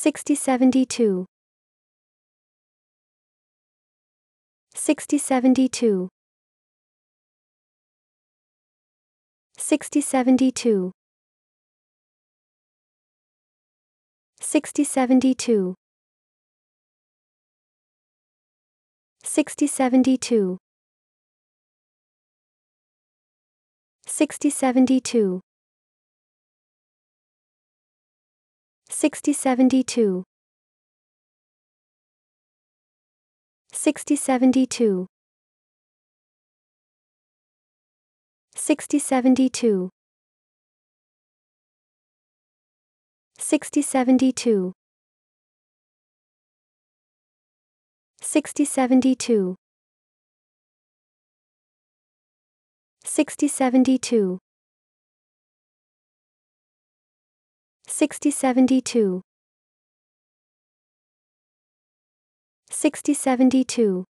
6072 6072 6072 6072 6072 6072 6072 6072 6072 6072 6072 6072 6072 6072